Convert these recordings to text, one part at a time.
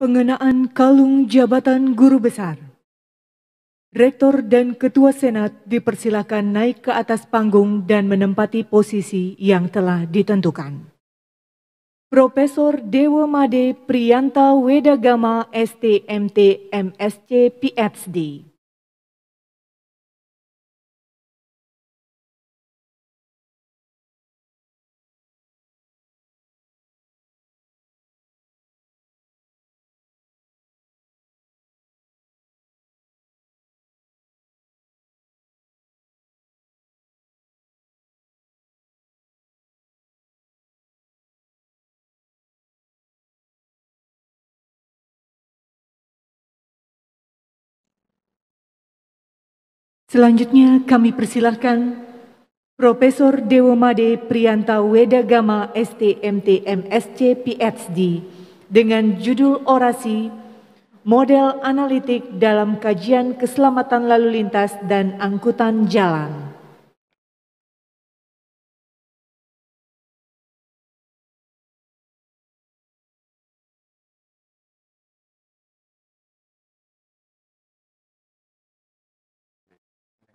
Pengenaan kalung jabatan guru besar. Rektor dan Ketua Senat dipersilakan naik ke atas panggung dan menempati posisi yang telah ditentukan. Profesor Dewa Made Priyanta Wedagama STMT MSC PhD Selanjutnya kami persilahkan Profesor Dewo Made Prianta Wedagama STMT MSc PhD dengan judul orasi Model Analitik dalam Kajian Keselamatan Lalu Lintas dan Angkutan Jalan.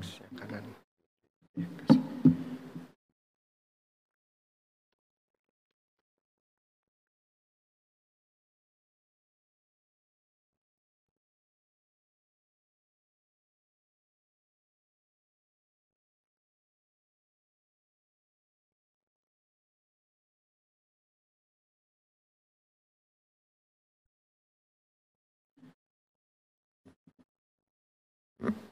yang kanan Mm-hmm.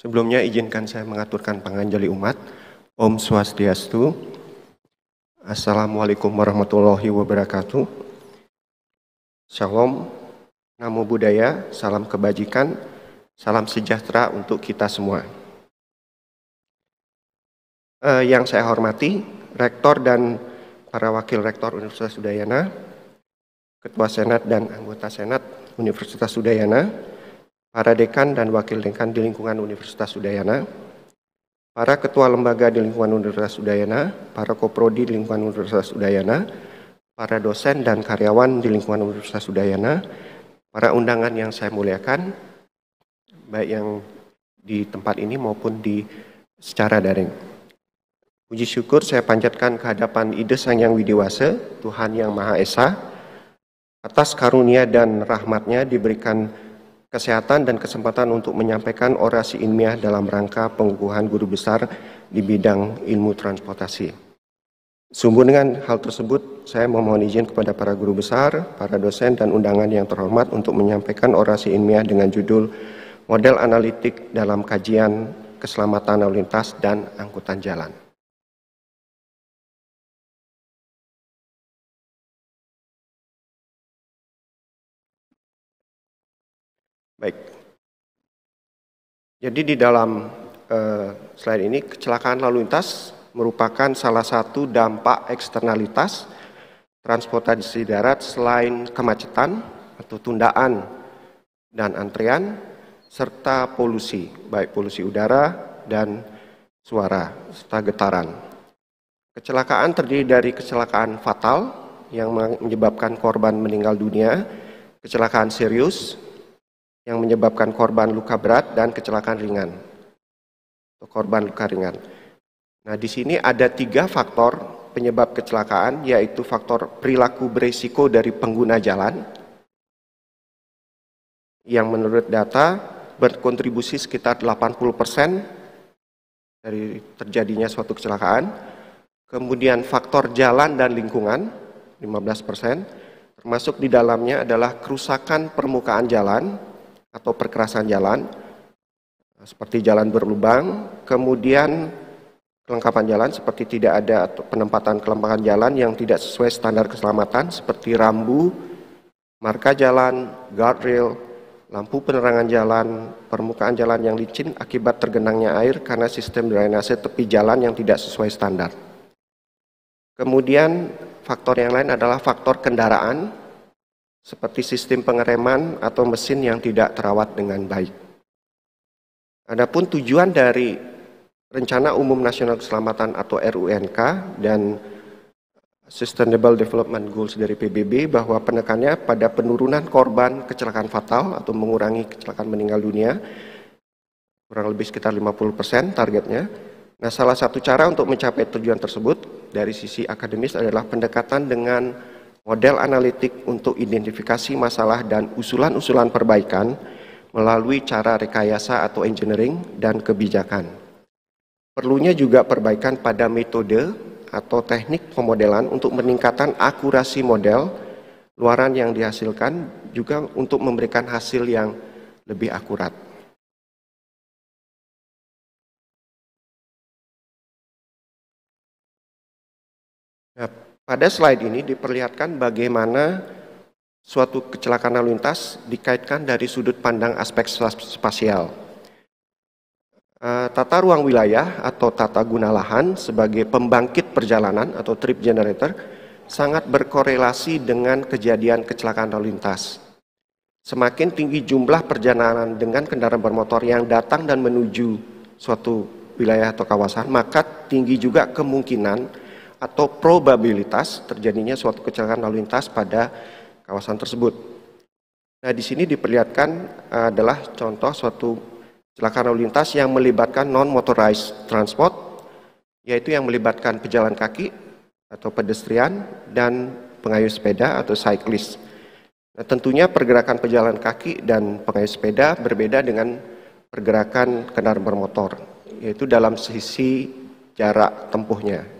Sebelumnya izinkan saya mengaturkan penganjali umat. Om Swastiastu. Assalamualaikum warahmatullahi wabarakatuh. Shalom, namo buddhaya, salam kebajikan, salam sejahtera untuk kita semua. Eh, yang saya hormati, Rektor dan para Wakil Rektor Universitas Udayana, Ketua Senat dan anggota Senat Universitas Udayana, para dekan dan wakil dekan di lingkungan Universitas Udayana, para ketua lembaga di lingkungan Universitas Udayana, para koprodi di lingkungan Universitas Udayana, para dosen dan karyawan di lingkungan Universitas Udayana, para undangan yang saya muliakan, baik yang di tempat ini maupun di secara daring. Puji syukur saya panjatkan kehadapan ide Sang Yang Widiwasa, Tuhan Yang Maha Esa, atas karunia dan rahmatnya diberikan kesehatan dan kesempatan untuk menyampaikan orasi ilmiah dalam rangka pengukuhan guru besar di bidang ilmu transportasi. Sumbu dengan hal tersebut, saya memohon izin kepada para guru besar, para dosen, dan undangan yang terhormat untuk menyampaikan orasi ilmiah dengan judul Model Analitik dalam Kajian Keselamatan Lalu Lintas dan Angkutan Jalan. Baik. Jadi di dalam eh, slide ini kecelakaan lalu lintas merupakan salah satu dampak eksternalitas transportasi darat selain kemacetan atau tundaan dan antrian serta polusi, baik polusi udara dan suara serta getaran. Kecelakaan terdiri dari kecelakaan fatal yang menyebabkan korban meninggal dunia, kecelakaan serius yang menyebabkan korban luka berat dan kecelakaan ringan. Korban luka ringan. Nah, di sini ada tiga faktor penyebab kecelakaan, yaitu faktor perilaku berisiko dari pengguna jalan, yang menurut data berkontribusi sekitar 80% dari terjadinya suatu kecelakaan, kemudian faktor jalan dan lingkungan, 15%, termasuk di dalamnya adalah kerusakan permukaan jalan, atau perkerasan jalan seperti jalan berlubang, kemudian kelengkapan jalan seperti tidak ada penempatan kelengkapan jalan yang tidak sesuai standar keselamatan seperti rambu, marka jalan, guardrail, lampu penerangan jalan, permukaan jalan yang licin akibat tergenangnya air karena sistem drainase tepi jalan yang tidak sesuai standar. Kemudian faktor yang lain adalah faktor kendaraan seperti sistem pengereman atau mesin yang tidak terawat dengan baik. Adapun tujuan dari Rencana Umum Nasional Keselamatan atau RUNK dan Sustainable Development Goals dari PBB bahwa penekannya pada penurunan korban kecelakaan fatal atau mengurangi kecelakaan meninggal dunia kurang lebih sekitar 50% persen targetnya. Nah, salah satu cara untuk mencapai tujuan tersebut dari sisi akademis adalah pendekatan dengan model analitik untuk identifikasi masalah dan usulan-usulan perbaikan melalui cara rekayasa atau engineering dan kebijakan. Perlunya juga perbaikan pada metode atau teknik pemodelan untuk meningkatkan akurasi model, luaran yang dihasilkan juga untuk memberikan hasil yang lebih akurat. Nah, pada slide ini diperlihatkan bagaimana suatu kecelakaan lalu lintas dikaitkan dari sudut pandang aspek spasial. Eh, tata ruang wilayah atau tata guna lahan sebagai pembangkit perjalanan atau trip generator sangat berkorelasi dengan kejadian kecelakaan lalu lintas. Semakin tinggi jumlah perjalanan dengan kendaraan bermotor yang datang dan menuju suatu wilayah atau kawasan, maka tinggi juga kemungkinan atau probabilitas terjadinya suatu kecelakaan lalu lintas pada kawasan tersebut. Nah, di sini diperlihatkan adalah contoh suatu kecelakaan lalu lintas yang melibatkan non motorized transport yaitu yang melibatkan pejalan kaki atau pedestrian dan pengayuh sepeda atau cyclist. Nah, tentunya pergerakan pejalan kaki dan pengayuh sepeda berbeda dengan pergerakan kendaraan bermotor, yaitu dalam sisi jarak tempuhnya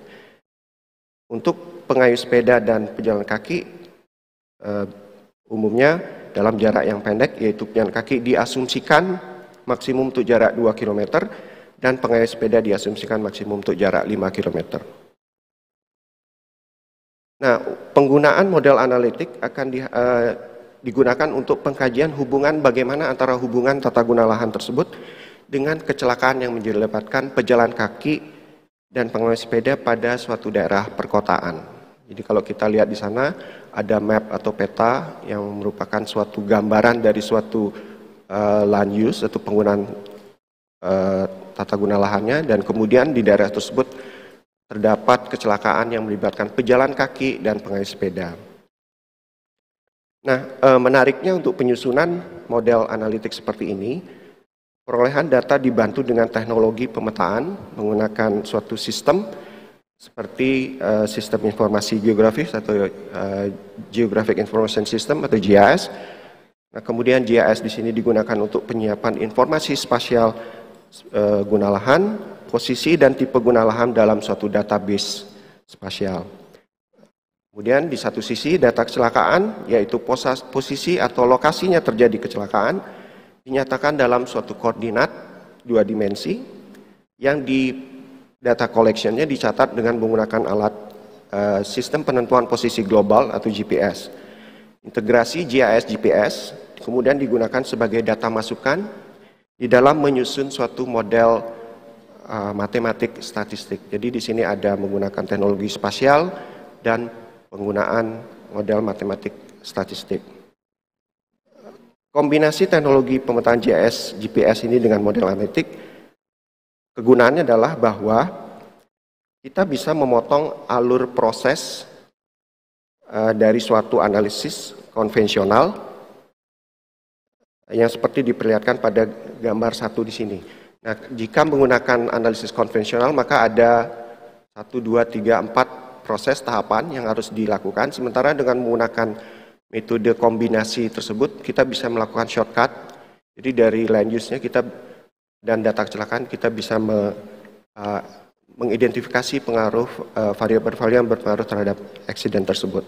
untuk pengayuh sepeda dan pejalan kaki eh, umumnya dalam jarak yang pendek yaitu pejalan kaki diasumsikan maksimum untuk jarak 2 km dan pengayuh sepeda diasumsikan maksimum untuk jarak 5 km. Nah, penggunaan model analitik akan di, uh, digunakan untuk pengkajian hubungan bagaimana antara hubungan tata guna lahan tersebut dengan kecelakaan yang menyebabkan pejalan kaki dan pengemudi sepeda pada suatu daerah perkotaan. Jadi kalau kita lihat di sana ada map atau peta yang merupakan suatu gambaran dari suatu uh, land use atau penggunaan uh, tata guna lahannya dan kemudian di daerah tersebut terdapat kecelakaan yang melibatkan pejalan kaki dan pengemudi sepeda. Nah, eh, menariknya untuk penyusunan model analitik seperti ini, Perolehan data dibantu dengan teknologi pemetaan menggunakan suatu sistem seperti uh, sistem informasi geografis atau uh, Geographic Information System atau GIS. Nah, kemudian GIS di sini digunakan untuk penyiapan informasi spasial uh, guna lahan, posisi dan tipe guna lahan dalam suatu database spasial. Kemudian di satu sisi data kecelakaan yaitu posisi atau lokasinya terjadi kecelakaan, dinyatakan dalam suatu koordinat dua dimensi yang di data collectionnya dicatat dengan menggunakan alat uh, sistem penentuan posisi global atau GPS. Integrasi GIS GPS kemudian digunakan sebagai data masukan di dalam menyusun suatu model uh, matematik statistik. Jadi di sini ada menggunakan teknologi spasial dan penggunaan model matematik statistik. Kombinasi teknologi pemetaan GIS, GPS ini dengan model analitik, kegunaannya adalah bahwa kita bisa memotong alur proses uh, dari suatu analisis konvensional yang seperti diperlihatkan pada gambar satu di sini. Nah, jika menggunakan analisis konvensional maka ada satu, dua, tiga, empat proses tahapan yang harus dilakukan. Sementara dengan menggunakan metode kombinasi tersebut kita bisa melakukan shortcut. Jadi dari land use-nya kita dan data kecelakaan kita bisa me, uh, mengidentifikasi pengaruh e, variabel-variabel uh, yang berpengaruh terhadap accident tersebut.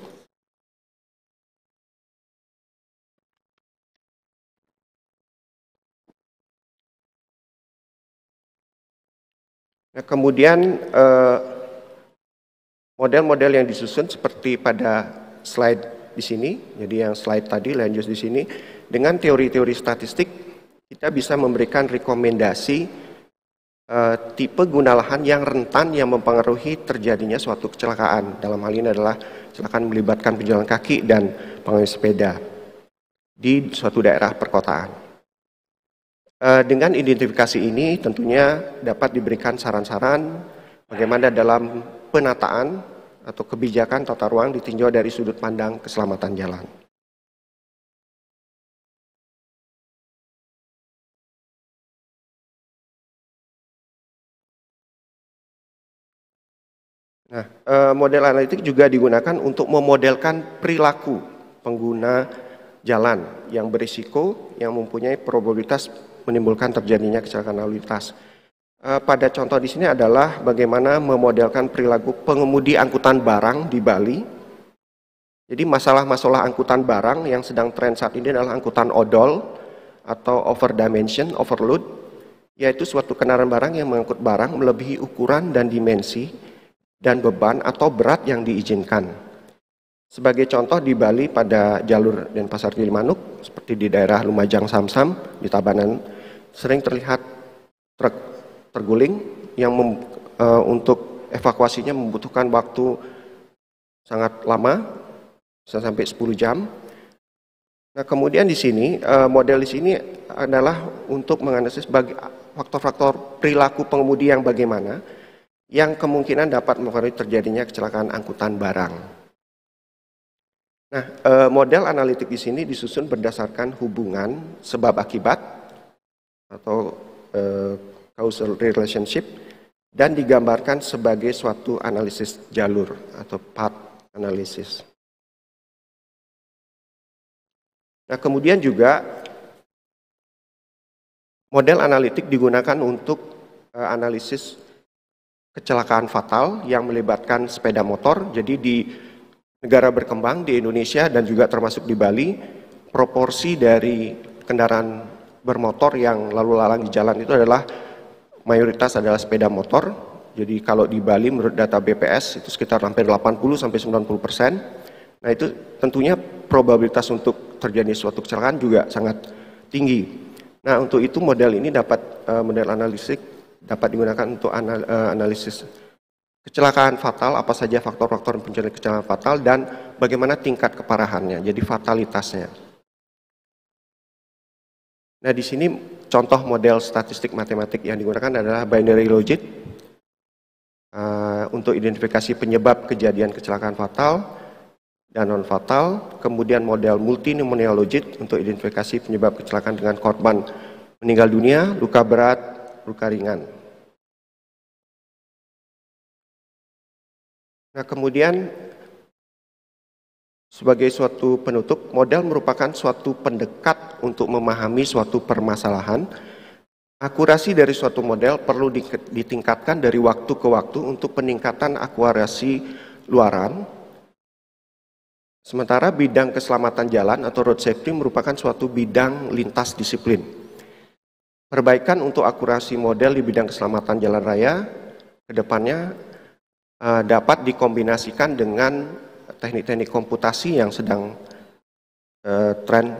Nah, kemudian e, model-model yang disusun seperti pada slide di sini, jadi yang slide tadi lanjut di sini, dengan teori-teori statistik kita bisa memberikan rekomendasi uh, tipe guna lahan yang rentan yang mempengaruhi terjadinya suatu kecelakaan. Dalam hal ini adalah kecelakaan melibatkan pejalan kaki dan pengguna sepeda di suatu daerah perkotaan. Uh, dengan identifikasi ini tentunya dapat diberikan saran-saran bagaimana dalam penataan atau kebijakan tata ruang ditinjau dari sudut pandang keselamatan jalan. Nah, eh, model analitik juga digunakan untuk memodelkan perilaku pengguna jalan yang berisiko yang mempunyai probabilitas menimbulkan terjadinya kecelakaan lalu lintas. Eh, pada contoh di sini adalah bagaimana memodelkan perilaku pengemudi angkutan barang di Bali. Jadi masalah-masalah angkutan barang yang sedang tren saat ini adalah angkutan odol atau over dimension, overload, yaitu suatu kendaraan barang yang mengangkut barang melebihi ukuran dan dimensi dan beban atau berat yang diizinkan. Sebagai contoh di Bali pada jalur Denpasar Kilimanuk seperti di daerah Lumajang Samsam di Tabanan sering terlihat truk terguling yang mem, e, untuk evakuasinya membutuhkan waktu sangat lama, bisa sampai 10 jam. Nah, kemudian di sini eh, model di sini adalah untuk menganalisis faktor-faktor perilaku pengemudi yang bagaimana yang kemungkinan dapat mempengaruhi terjadinya kecelakaan angkutan barang. Nah, eh, model analitik di sini disusun berdasarkan hubungan sebab akibat atau causal relationship, dan digambarkan sebagai suatu analisis jalur atau path analysis. Nah, kemudian juga model analitik digunakan untuk eh, analisis kecelakaan fatal yang melibatkan sepeda motor. Jadi di negara berkembang di Indonesia dan juga termasuk di Bali, proporsi dari kendaraan bermotor yang lalu lalang di jalan itu adalah mayoritas adalah sepeda motor. Jadi kalau di Bali menurut data BPS itu sekitar hampir 80 sampai 90 persen. Nah itu tentunya probabilitas untuk terjadi suatu kecelakaan juga sangat tinggi. Nah untuk itu model ini dapat eh, model analitik dapat digunakan untuk eh, analisis kecelakaan fatal, apa saja faktor-faktor pencari kecelakaan fatal dan bagaimana tingkat keparahannya, jadi fatalitasnya. Nah di sini contoh model statistik matematik yang digunakan adalah binary logic uh, untuk identifikasi penyebab kejadian kecelakaan fatal dan non fatal, kemudian model multinomial logic untuk identifikasi penyebab kecelakaan dengan korban meninggal dunia, luka berat, luka ringan. Nah, kemudian sebagai suatu penutup, model merupakan suatu pendekat untuk memahami suatu permasalahan. Akurasi dari suatu model perlu ditingkatkan dari waktu ke waktu untuk peningkatan akurasi luaran. Sementara bidang keselamatan jalan atau road safety merupakan suatu bidang lintas disiplin. Perbaikan untuk akurasi model di bidang keselamatan jalan raya kedepannya eh, dapat dikombinasikan dengan teknik-teknik komputasi yang sedang uh, tren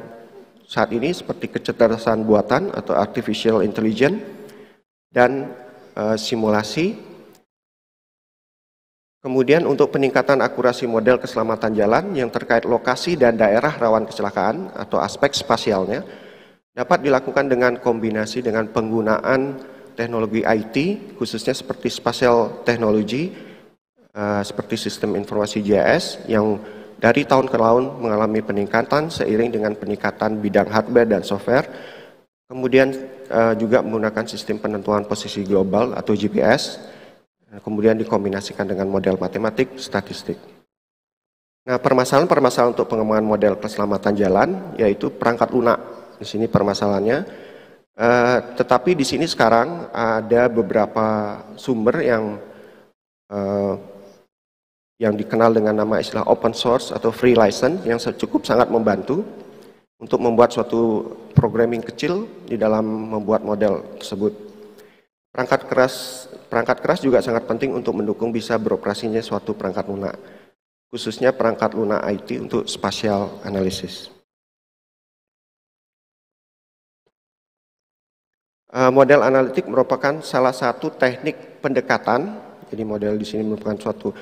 saat ini seperti kecerdasan buatan atau artificial intelligence dan eh, simulasi. Kemudian untuk peningkatan akurasi model keselamatan jalan yang terkait lokasi dan daerah rawan kecelakaan atau aspek spasialnya dapat dilakukan dengan kombinasi dengan penggunaan teknologi IT khususnya seperti spasial technology Eh, seperti sistem informasi GIS yang dari tahun ke tahun mengalami peningkatan seiring dengan peningkatan bidang hardware dan software. Kemudian eh, juga menggunakan sistem penentuan posisi global atau GPS. Eh, kemudian dikombinasikan dengan model matematik, statistik. Nah, permasalahan-permasalahan untuk pengembangan model keselamatan jalan yaitu perangkat lunak. Di sini permasalahannya. tetapi di sini sekarang ada beberapa sumber yang yang dikenal dengan nama istilah open source atau free license yang cukup sangat membantu untuk membuat suatu programming kecil di dalam membuat model tersebut. Perangkat keras perangkat keras juga sangat penting untuk mendukung bisa beroperasinya suatu perangkat lunak, khususnya perangkat lunak IT untuk spatial analysis. Eh, model analitik merupakan salah satu teknik pendekatan. Jadi model di sini merupakan suatu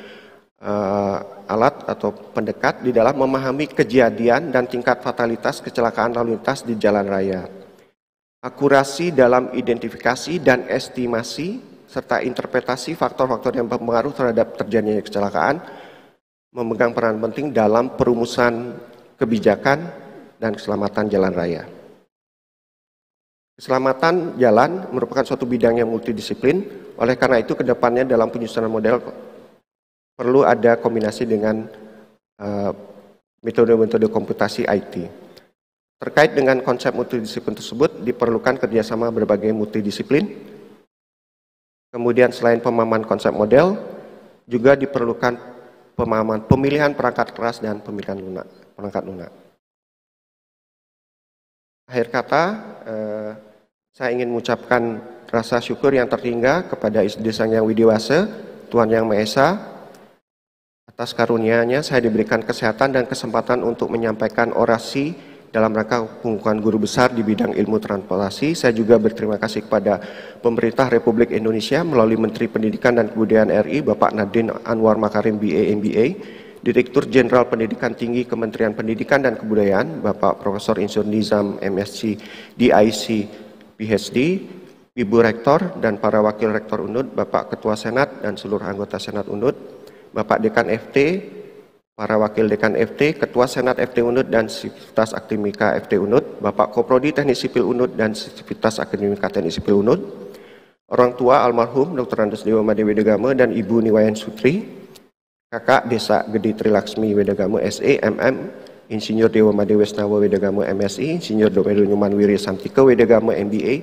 uh, alat atau pendekat di dalam memahami kejadian dan tingkat fatalitas kecelakaan lalu lintas di jalan raya. Akurasi dalam identifikasi dan estimasi serta interpretasi faktor-faktor yang berpengaruh terhadap terjadinya kecelakaan memegang peran penting dalam perumusan kebijakan dan keselamatan jalan raya. Keselamatan jalan merupakan suatu bidang yang multidisiplin, oleh karena itu kedepannya dalam penyusunan model perlu ada kombinasi dengan eh, metode-metode uh, komputasi IT. Terkait dengan konsep multidisiplin tersebut, diperlukan kerjasama berbagai multidisiplin. Kemudian selain pemahaman konsep model, juga diperlukan pemahaman pemilihan perangkat keras dan pemilihan lunak, perangkat lunak. Akhir kata, eh, saya ingin mengucapkan rasa syukur yang tertinggal kepada desa Yang Widiwase, Tuhan Yang Maha Esa, Atas karunia-Nya saya diberikan kesehatan dan kesempatan untuk menyampaikan orasi dalam rangka pengukuhan guru besar di bidang ilmu transportasi. Saya juga berterima kasih kepada pemerintah Republik Indonesia melalui Menteri Pendidikan dan Kebudayaan RI Bapak Nadine Anwar Makarim BA MBA, Direktur Jenderal Pendidikan Tinggi Kementerian Pendidikan dan Kebudayaan Bapak Profesor Insur Nizam MSc DIC PhD, Ibu Rektor dan para Wakil Rektor UNUD, Bapak Ketua Senat dan seluruh anggota Senat UNUD, Bapak Dekan FT, para Wakil Dekan FT, Ketua Senat FT Unut dan Sivitas Akademika FT Unut, Bapak Koprodi Teknik Sipil Unut dan Sivitas Akademika Teknik Sipil Unut, orang tua almarhum Dr. Andes Dewa Made Wedegamo dan Ibu Niwayan Sutri, kakak desa Gede Trilaksmi Wedegame SE, MM, Insinyur Dewa Made Wesnawa Wedegame MSI, Insinyur Domedo Nyuman Wiri Samtike Wedegame MBA,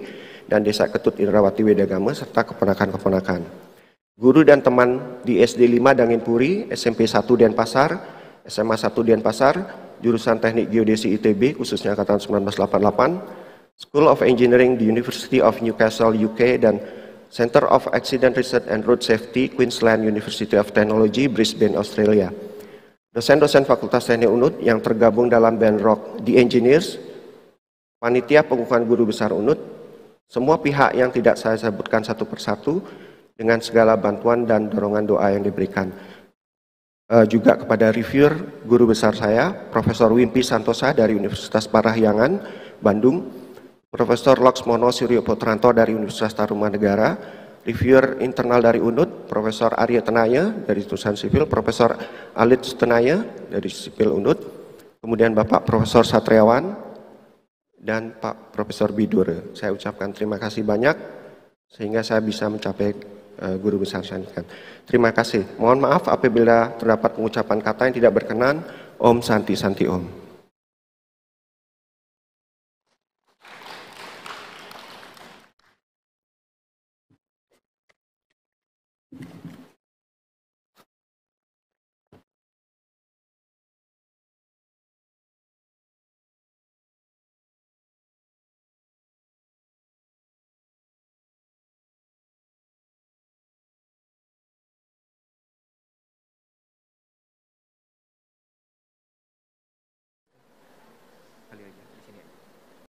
dan Desa Ketut Indrawati Wedegamo serta keponakan-keponakan. Guru dan teman di SD 5 Dangin Puri, SMP 1 Denpasar, SMA 1 Denpasar, jurusan Teknik Geodesi ITB khususnya angkatan 1988, School of Engineering di University of Newcastle UK dan Center of Accident Research and Road Safety Queensland University of Technology Brisbane Australia. Dosen-dosen Fakultas Teknik Unut yang tergabung dalam Benrock, The Engineers, Panitia Pengukuhan Guru Besar Unut, semua pihak yang tidak saya sebutkan satu persatu, dengan segala bantuan dan dorongan doa yang diberikan. Uh, juga kepada reviewer guru besar saya, Profesor Wimpi Santosa dari Universitas Parahyangan, Bandung, Profesor Laksmono Suryo Putranto dari Universitas Tarumanegara, reviewer internal dari UNUD, Profesor Arya Tenaya dari Tusan Sipil, Profesor Alit Tenaya dari Sipil UNUD, kemudian Bapak Profesor Satriawan dan Pak Profesor Bidur. Saya ucapkan terima kasih banyak sehingga saya bisa mencapai Eh, guru besar Sanjikan. Terima kasih. Mohon maaf apabila terdapat pengucapan kata yang tidak berkenan. Om Santi Santi Om.